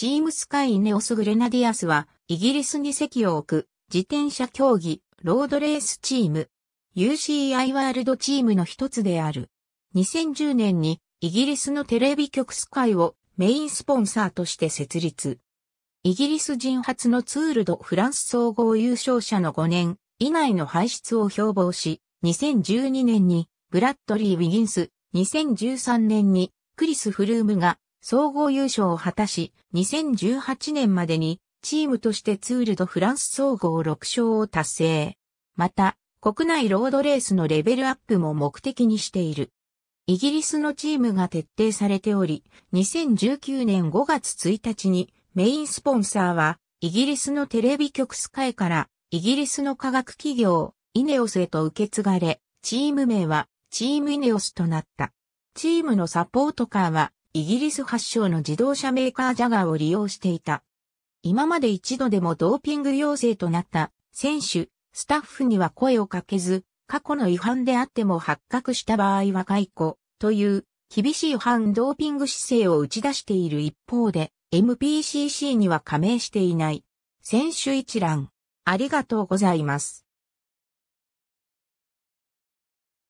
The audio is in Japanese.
チームスカイネオスグレナディアスは、イギリスに席を置く、自転車競技、ロードレースチーム、UCI ワールドチームの一つである。2010年に、イギリスのテレビ局スカイをメインスポンサーとして設立。イギリス人初のツールドフランス総合優勝者の5年以内の排出を標榜し、2012年にブラッドリー・ウィギンス、2013年にクリス・フルームが総合優勝を果たし、2018年までにチームとしてツールドフランス総合6勝を達成。また、国内ロードレースのレベルアップも目的にしている。イギリスのチームが徹底されており、2019年5月1日にメインスポンサーは、イギリスのテレビ局スカイから、イギリスの科学企業、イネオスへと受け継がれ、チーム名は、チームイネオスとなった。チームのサポートカーは、イギリス発祥の自動車メーカージャガーを利用していた。今まで一度でもドーピング要請となった選手、スタッフには声をかけず、過去の違反であっても発覚した場合は解雇という厳しい反ドーピング姿勢を打ち出している一方で MPCC には加盟していない。選手一覧ありがとうございます。